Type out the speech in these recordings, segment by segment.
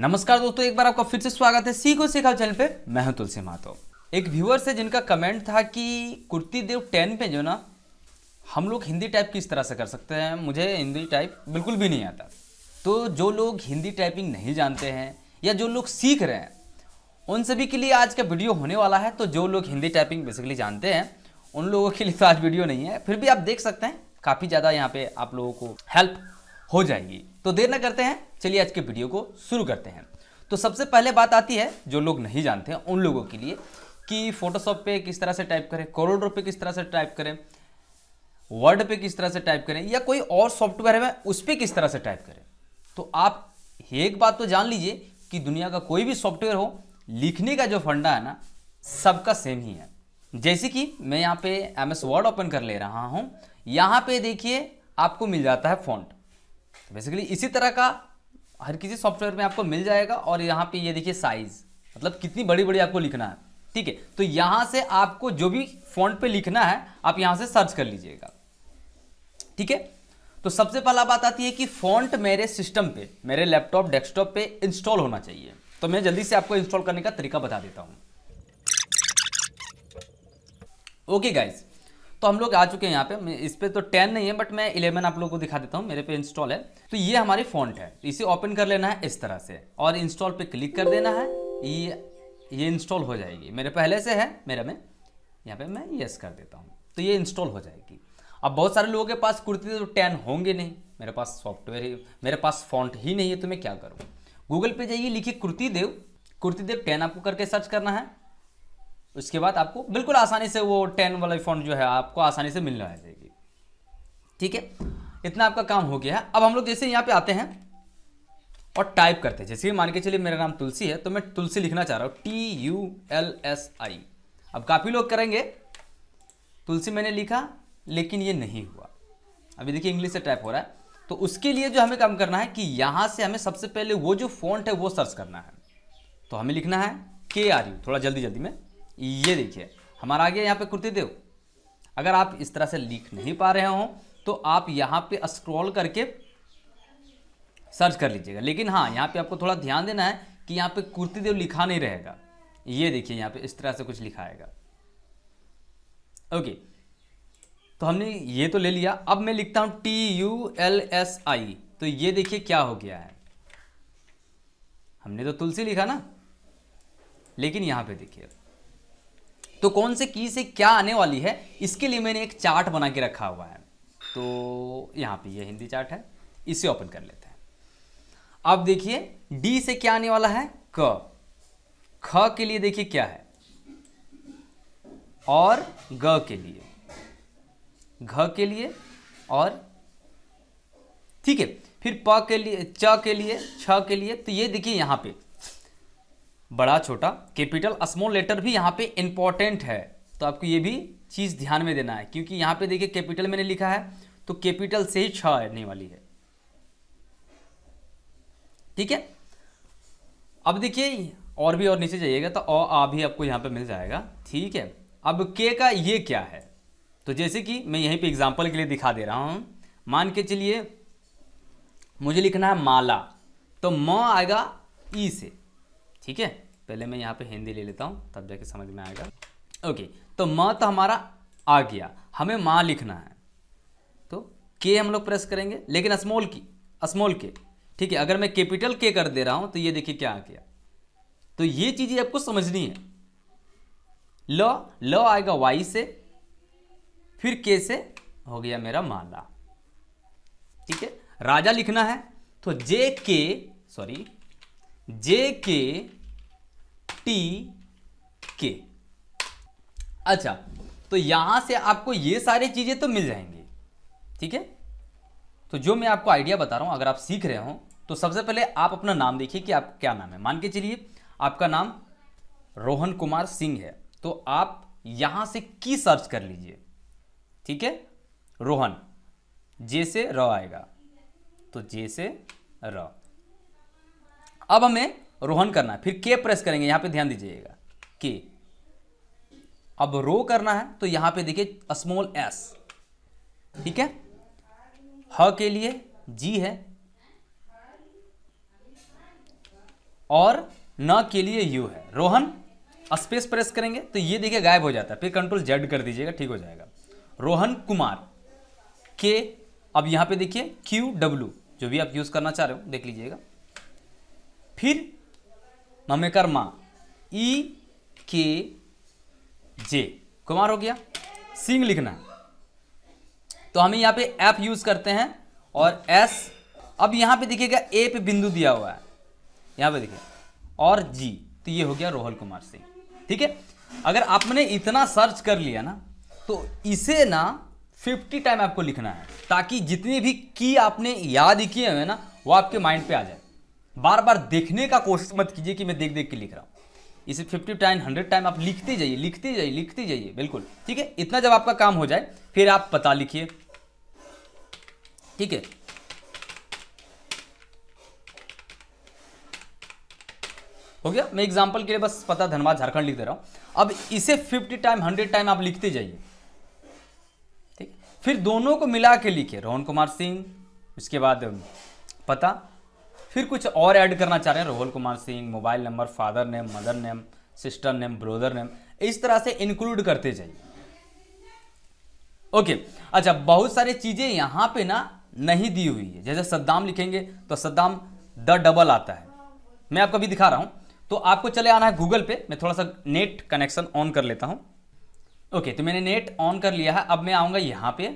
नमस्कार दोस्तों एक बार आपका फिर से स्वागत है सीखो सीखा चैनल पे मैं हूं तुलसी मातो एक व्यूअर से जिनका कमेंट था कि कुर्ती देव टेन पे जो ना हम लोग हिंदी टाइप किस तरह से कर सकते हैं मुझे हिंदी टाइप बिल्कुल भी नहीं आता तो जो लोग हिंदी टाइपिंग नहीं जानते हैं या जो लोग सीख रहे हैं उन सभी के लिए आज का वीडियो होने वाला है तो जो लोग हिंदी टाइपिंग बेसिकली जानते हैं उन लोगों के लिए तो आज वीडियो नहीं है फिर भी आप देख सकते हैं काफ़ी ज़्यादा यहाँ पे आप लोगों को हेल्प हो जाएगी तो देर ना करते हैं चलिए आज के वीडियो को शुरू करते हैं तो सबसे पहले बात आती है जो लोग नहीं जानते हैं उन लोगों के लिए कि फोटोशॉप पे किस तरह से टाइप करें करोड़ पे किस तरह से टाइप करें वर्ड पे किस तरह से टाइप करें या कोई और सॉफ्टवेयर है उस पर किस तरह से टाइप करें तो आप एक बात तो जान लीजिए कि दुनिया का कोई भी सॉफ्टवेयर हो लिखने का जो फंडा है ना सबका सेम ही है जैसे कि मैं यहाँ पे एम एस वर्ड ओपन कर ले रहा हूँ यहाँ पे देखिए आपको मिल जाता है फॉन्ट तो बेसिकली इसी तरह का हर किसी सॉफ्टवेयर में आपको मिल जाएगा और यहाँ पे ये देखिए साइज मतलब कितनी बड़ी बड़ी आपको लिखना है ठीक है तो यहाँ से आपको जो भी फॉन्ट पे लिखना है आप यहाँ से सर्च कर लीजिएगा ठीक है तो सबसे पहला बात आती है कि फॉन्ट मेरे सिस्टम पे मेरे लैपटॉप डेस्कटॉप पे इंस्टॉल होना चाहिए तो मैं जल्दी से आपको इंस्टॉल करने का तरीका बता देता हूँ ओके गाइज तो हम लोग आ चुके हैं यहाँ पे इस पर तो टेन नहीं है बट मैं इलेवन आप लोगों को दिखा देता हूँ मेरे पे इंस्टॉल है तो ये हमारी फॉन्ट है इसे ओपन कर लेना है इस तरह से और इंस्टॉल पे क्लिक कर देना है ये ये इंस्टॉल हो जाएगी मेरे पहले से है मेरे में यहाँ पे मैं येस कर देता हूँ तो ये इंस्टॉल हो जाएगी अब बहुत सारे लोगों के पास कुर्ती तो टेन होंगे नहीं मेरे पास सॉफ्टवेयर ही मेरे पास फॉन्ट ही नहीं है तो मैं क्या करूँ गूगल पे जाइए लिखिए कुर्ती देव कुर्ती देव टेन आपको करके सर्च करना है उसके बाद आपको बिल्कुल आसानी से वो टेन वाला फ़ोन जो है आपको आसानी से मिलने आ जाएगी ठीक है इतना आपका काम हो गया है अब हम लोग जैसे यहाँ पे आते हैं और टाइप करते हैं जैसे मान के चलिए मेरा नाम तुलसी है तो मैं तुलसी लिखना चाह रहा हूँ T U L S I अब काफ़ी लोग करेंगे तुलसी मैंने लिखा लेकिन ये नहीं हुआ अभी देखिए इंग्लिश से टाइप हो रहा है तो उसके लिए जो हमें काम करना है कि यहाँ से हमें सबसे पहले वो जो फॉन्ट है वो सर्च करना है तो हमें लिखना है के आर यू थोड़ा जल्दी जल्दी में ये देखिए हमारा गया यहाँ पे कुर्ती देव अगर आप इस तरह से लिख नहीं पा रहे हो तो आप यहाँ पे स्क्रॉल करके सर्च कर लीजिएगा लेकिन हाँ यहाँ पे आपको थोड़ा ध्यान देना है कि यहाँ पे कुर्ती देव लिखा नहीं रहेगा ये देखिए यहाँ पे इस तरह से कुछ लिखा आएगा ओके तो हमने ये तो ले लिया अब मैं लिखता हूँ T U L S I तो ये देखिए क्या हो गया है हमने तो तुलसी लिखा ना लेकिन यहाँ पे देखिए तो कौन से की से क्या आने वाली है इसके लिए मैंने एक चार्ट बना के रखा हुआ है तो यहाँ पे ये हिंदी चार्ट है इसे ओपन कर लेते हैं अब देखिए डी से क्या आने वाला है क ख के लिए देखिए क्या है और ग के लिए घ के लिए और ठीक है फिर प के लिए च के लिए छ के लिए तो ये देखिए यहाँ पे बड़ा छोटा कैपिटल स्मॉल लेटर भी यहाँ पे इंपॉर्टेंट है तो आपको ये भी चीज़ ध्यान में देना है क्योंकि यहाँ पे देखिए कैपिटल मैंने लिखा है तो कैपिटल से ही छने वाली है ठीक है अब देखिए और भी और नीचे जाइएगा तो और आ भी आपको यहाँ पे मिल जाएगा ठीक है अब के का ये क्या है तो जैसे कि मैं यहीं पे एग्जांपल के लिए दिखा दे रहा हूँ मान के चलिए मुझे लिखना है माला तो म आएगा ई से ठीक है पहले मैं यहाँ पे हिंदी ले लेता हूँ तब जाके समझ में आएगा ओके तो म तो हमारा आ गया हमें माँ लिखना है तो के हम लोग प्रेस करेंगे लेकिन स्मॉल की स्मॉल के ठीक है अगर मैं कैपिटल के कर दे रहा हूँ तो ये देखिए क्या आ गया तो ये चीज़ें आपको समझनी है ल ल आएगा वाई से फिर के से हो गया मेरा माला ठीक है राजा लिखना है तो जे के सॉरी जे के टी के अच्छा तो यहां से आपको ये सारी चीजें तो मिल जाएंगी ठीक है तो जो मैं आपको आइडिया बता रहा हूं अगर आप सीख रहे हो तो सबसे पहले आप अपना नाम देखिए कि आप क्या नाम है मान के चलिए आपका नाम रोहन कुमार सिंह है तो आप यहां से की सर्च कर लीजिए ठीक है रोहन जे से र आएगा तो जे से र अब हमें रोहन करना है फिर के प्रेस करेंगे यहां पे ध्यान दीजिएगा के अब रो करना है तो यहां पे देखिए स्मॉल एस ठीक है ह के लिए जी है और न के लिए यू है रोहन स्पेस प्रेस करेंगे तो ये देखिए गायब हो जाता है फिर कंट्रोल जेड कर दीजिएगा ठीक हो जाएगा रोहन कुमार के अब यहां पे देखिए क्यू डब्ल्यू जो भी आप यूज़ करना चाह रहे हो देख लीजिएगा फिर नाम एकर माँ ई के जे कुमार हो गया सिंह लिखना तो हमें यहाँ पे एफ यूज करते हैं और एस अब यहाँ पे देखिएगा ए पे बिंदु दिया हुआ है यहाँ पे देखिए और जी तो ये हो गया रोहल कुमार सिंह ठीक है अगर आपने इतना सर्च कर लिया ना तो इसे ना 50 टाइम आपको लिखना है ताकि जितने भी की आपने याद किए हुए ना वो आपके माइंड पे आ जाए बार बार देखने का कोशिश मत कीजिए कि मैं देख देख के लिख रहा हूँ इसे फिफ्टी टाइम हंड्रेड टाइम आप लिखते जाइए लिखते जाइए लिखते जाइए बिल्कुल ठीक है इतना जब आपका काम हो जाए फिर आप पता लिखिए ठीक है हो गया मैं एग्जाम्पल के लिए बस पता धनबाद झारखंड लिख दे रहा हूं अब इसे फिफ्टी टाइम हंड्रेड टाइम आप लिखते जाइए ठीक फिर दोनों को मिला के लिखिए रोहन कुमार सिंह उसके बाद पता फिर कुछ और ऐड करना चाह रहे हैं Rohal Kumar Singh mobile number father name mother name sister name brother name इस तरह से इंक्लूड करते जाइए ओके अच्छा बहुत सारी चीज़ें यहाँ पे ना नहीं दी हुई है जैसे सद्दाम लिखेंगे तो सद्दाम द डबल आता है मैं आपको अभी दिखा रहा हूँ तो आपको चले आना है गूगल पे मैं थोड़ा सा नेट कनेक्शन ऑन कर लेता हूँ ओके तो मैंने नेट ऑन कर लिया है अब मैं आऊँगा यहाँ पे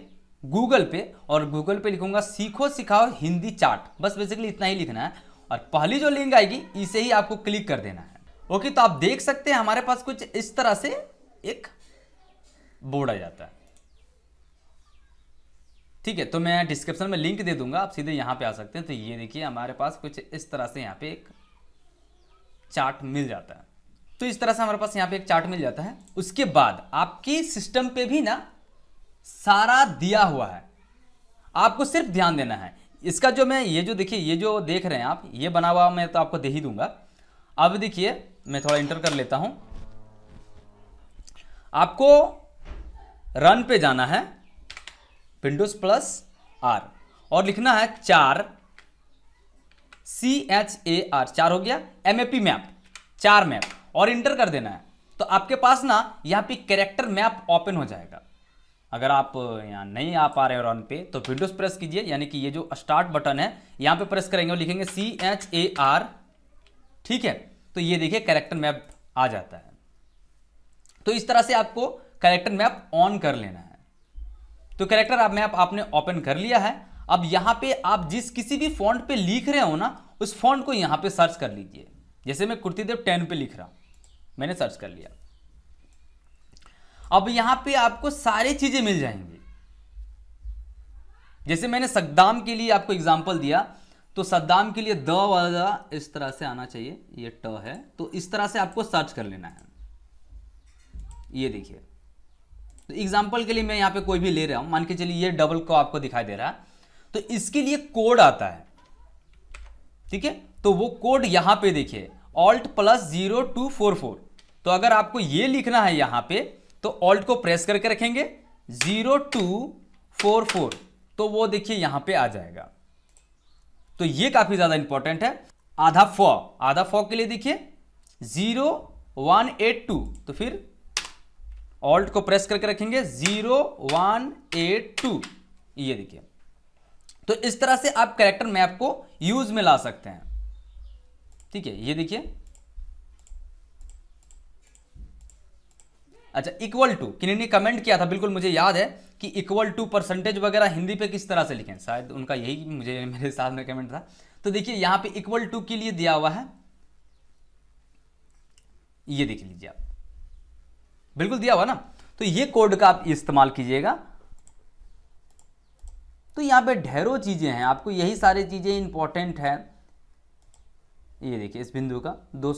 गूगल पे और गूगल पे लिखूंगा सीखो सिखाओ हिंदी चार्ट बस बेसिकली इतना ही लिखना है और पहली जो लिंक आएगी इसे ही आपको क्लिक कर देना है ओके तो आप देख सकते हैं हमारे पास कुछ इस तरह से एक बोर्ड आ जाता है ठीक है तो मैं डिस्क्रिप्शन में लिंक दे दूंगा आप सीधे यहां पे आ सकते हैं तो ये देखिए हमारे पास कुछ इस तरह से यहाँ पे एक चार्ट मिल जाता है तो इस तरह से हमारे पास यहाँ पे एक चार्ट मिल जाता है उसके बाद आपके सिस्टम पे भी ना सारा दिया हुआ है आपको सिर्फ ध्यान देना है इसका जो मैं ये जो देखिए ये जो देख रहे हैं आप ये बना हुआ मैं तो आपको दे ही दूंगा अब देखिए मैं थोड़ा इंटर कर लेता हूं आपको रन पे जाना है विंडोज प्लस आर और लिखना है चार सी एच ए आर चार हो गया एम ए पी मैप चार मैप और इंटर कर देना है तो आपके पास ना यहां पे कैरेक्टर मैप ओपन हो जाएगा अगर आप यहाँ नहीं आ पा रहे हो रन पे तो विंडोज प्रेस कीजिए यानी कि ये जो स्टार्ट बटन है यहाँ पे प्रेस करेंगे और लिखेंगे सी एच ए आर ठीक है तो ये देखिए कैरेक्टर मैप आ जाता है तो इस तरह से आपको कैरेक्टर मैप ऑन कर लेना है तो कैरेक्टर आप मैप आपने ओपन कर लिया है अब यहाँ पे आप जिस किसी भी फॉन्ट पे लिख रहे हो ना उस फॉन्ट को यहाँ पे सर्च कर लीजिए जैसे मैं कुर्तीदेव टेन पे लिख रहा हूँ मैंने सर्च कर लिया अब यहां पे आपको सारी चीजें मिल जाएंगी जैसे मैंने सद्दाम के लिए आपको एग्जाम्पल दिया तो सद्दाम के लिए द वाला इस तरह से आना चाहिए ये ट है तो इस तरह से आपको सर्च कर लेना है ये देखिए तो एग्जाम्पल के लिए मैं यहां पे कोई भी ले रहा हूं मान के चलिए ये डबल को आपको दिखाई दे रहा है तो इसके लिए कोड आता है ठीक है तो वो कोड यहां पे देखिए alt plus zero two four four तो अगर आपको ये लिखना है यहां पे तो ऑल्ट को प्रेस करके रखेंगे जीरो टू फोर फोर तो वो देखिए यहां पे आ जाएगा तो ये काफी ज्यादा इंपॉर्टेंट है आधा फॉ आधा फॉ के लिए देखिए जीरो वन एट टू तो फिर ऑल्ट को प्रेस करके रखेंगे जीरो वन एट टू ये देखिए तो इस तरह से आप कैरेक्टर मैप को यूज में ला सकते हैं ठीक है ये देखिए अच्छा इक्वल टू किन्हीं कमेंट किया था बिल्कुल मुझे याद है कि इक्वल टू परसेंटेज वगैरह हिंदी पे किस तरह से लिखें शायद उनका यही मुझे मेरे साथ में कमेंट था तो देखिए यहां पे इक्वल टू के लिए दिया हुआ है ये देख लीजिए आप बिल्कुल दिया हुआ ना तो ये कोड का आप इस्तेमाल कीजिएगा तो यहां पे ढेरों चीज़ें हैं आपको यही सारी चीज़ें इंपॉर्टेंट है ये देखिए इस बिंदु का दो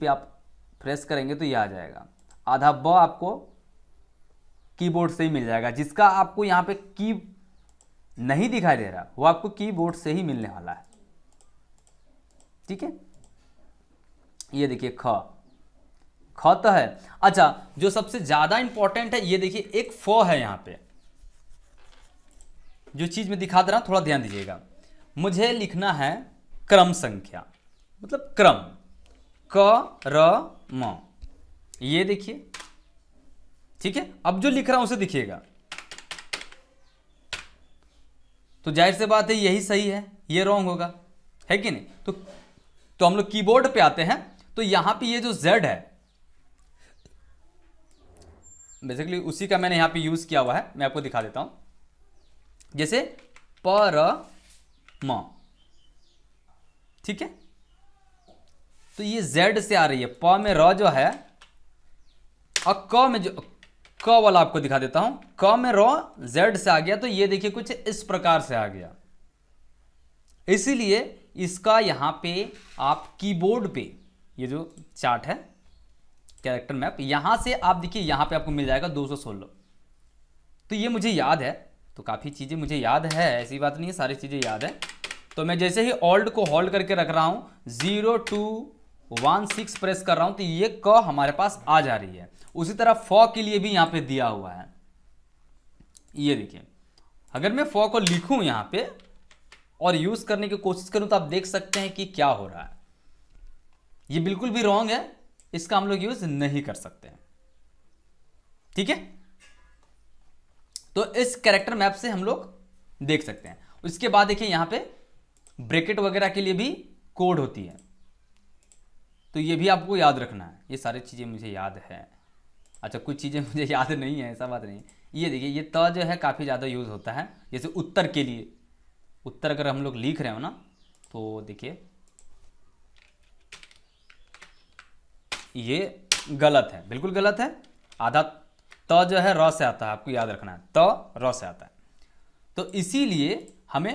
पे आप प्रेस करेंगे तो यह आ जाएगा आधा ब आपको कीबोर्ड से ही मिल जाएगा जिसका आपको यहाँ पे की नहीं दिखाई दे रहा वो आपको कीबोर्ड से ही मिलने वाला है ठीक है ये देखिए ख ख तो है अच्छा जो सबसे ज़्यादा इंपॉर्टेंट है ये देखिए एक फ है यहाँ पे जो चीज़ मैं दिखा दे रहा हूं थोड़ा ध्यान दीजिएगा मुझे लिखना है क्रम संख्या मतलब क्रम क र म ये देखिए ठीक है अब जो लिख रहा हूं उसे दिखिएगा तो जाहिर सी बात है यही सही है ये रॉन्ग होगा है कि नहीं तो तो हम लोग कीबोर्ड पे आते हैं तो यहां पे ये जो जेड है बेसिकली उसी का मैंने यहां पे यूज किया हुआ है मैं आपको दिखा देता हूं जैसे पर म ठीक है तो ये जेड से आ रही है प में र जो है और क में जो क वाला आपको दिखा देता हूं क में रॉ जेड से आ गया तो ये देखिए कुछ इस प्रकार से आ गया इसीलिए इसका यहां पे आप कीबोर्ड पे ये जो चार्ट है कैरेक्टर मैप यहां से आप देखिए यहां पे आपको मिल जाएगा 216 तो ये मुझे याद है तो काफ़ी चीज़ें मुझे याद है ऐसी बात नहीं है सारी चीज़ें याद है तो मैं जैसे ही ऑल्ट को होल्ड करके रख रहा हूं zero two one six press कर रहा हूं तो ये क हमारे पास आ जा रही है उसी तरह फॉ के लिए भी यहां पे दिया हुआ है ये देखिए अगर मैं फॉ को लिखूं यहां पे और यूज करने की कोशिश करूं तो आप देख सकते हैं कि क्या हो रहा है ये बिल्कुल भी रॉन्ग है इसका हम लोग यूज नहीं कर सकते ठीक है तो इस कैरेक्टर मैप से हम लोग देख सकते हैं उसके बाद देखिए यहां पे ब्रेकेट वगैरह के लिए भी कोड होती है तो ये भी आपको याद रखना है ये सारी चीजें मुझे याद है अच्छा कुछ चीज़ें मुझे याद नहीं है ऐसा बात नहीं ये देखिए ये त जो है काफ़ी ज़्यादा यूज़ होता है जैसे उत्तर के लिए उत्तर अगर हम लोग लिख रहे हो ना तो देखिए ये गलत है बिल्कुल गलत है आधा त जो है र से आता है आपको याद रखना है त र से आता है तो इसीलिए हमें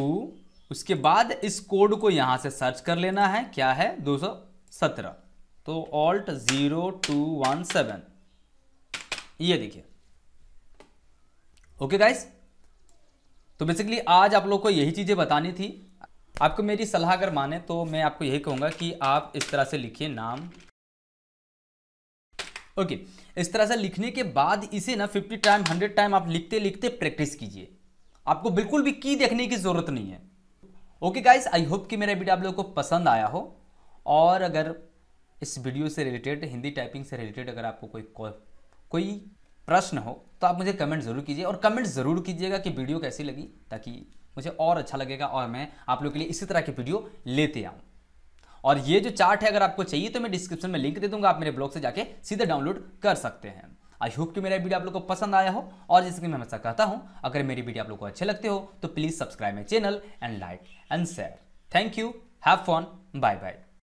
उ उसके बाद इस कोड को यहाँ से सर्च कर लेना है क्या है दो सौ सत्रह तो alt zero two one seven ये देखिए ओके गाइस तो बेसिकली आज आप लोग को यही चीज़ें बतानी थी आपको मेरी सलाह अगर माने तो मैं आपको यही कहूंगा कि आप इस तरह से लिखिए नाम ओके okay, इस तरह से लिखने के बाद इसे ना 50 टाइम 100 टाइम आप लिखते लिखते प्रैक्टिस कीजिए आपको बिल्कुल भी की देखने की ज़रूरत नहीं है ओके गाइस आई होप कि मेरा वीडियो आप लोगों को पसंद आया हो और अगर इस वीडियो से रिलेटेड हिंदी टाइपिंग से रिलेटेड अगर आपको कोई कोई प्रश्न हो तो आप मुझे कमेंट ज़रूर कीजिए और कमेंट ज़रूर कीजिएगा कि वीडियो कैसी लगी ताकि मुझे और अच्छा लगेगा और मैं आप लोग के लिए इसी तरह की वीडियो लेते आऊँ और ये जो चार्ट है अगर आपको चाहिए तो मैं डिस्क्रिप्शन में लिंक दे दूंगा आप मेरे ब्लॉग से जाके सीधे डाउनलोड कर सकते हैं आई होप कि मेरा वीडियो आप लोग को पसंद आया हो और जैसे कि मैं हमेशा कहता हूँ अगर मेरी वीडियो आप लोग को अच्छे लगते हो तो please subscribe my channel and like and share thank you have fun bye bye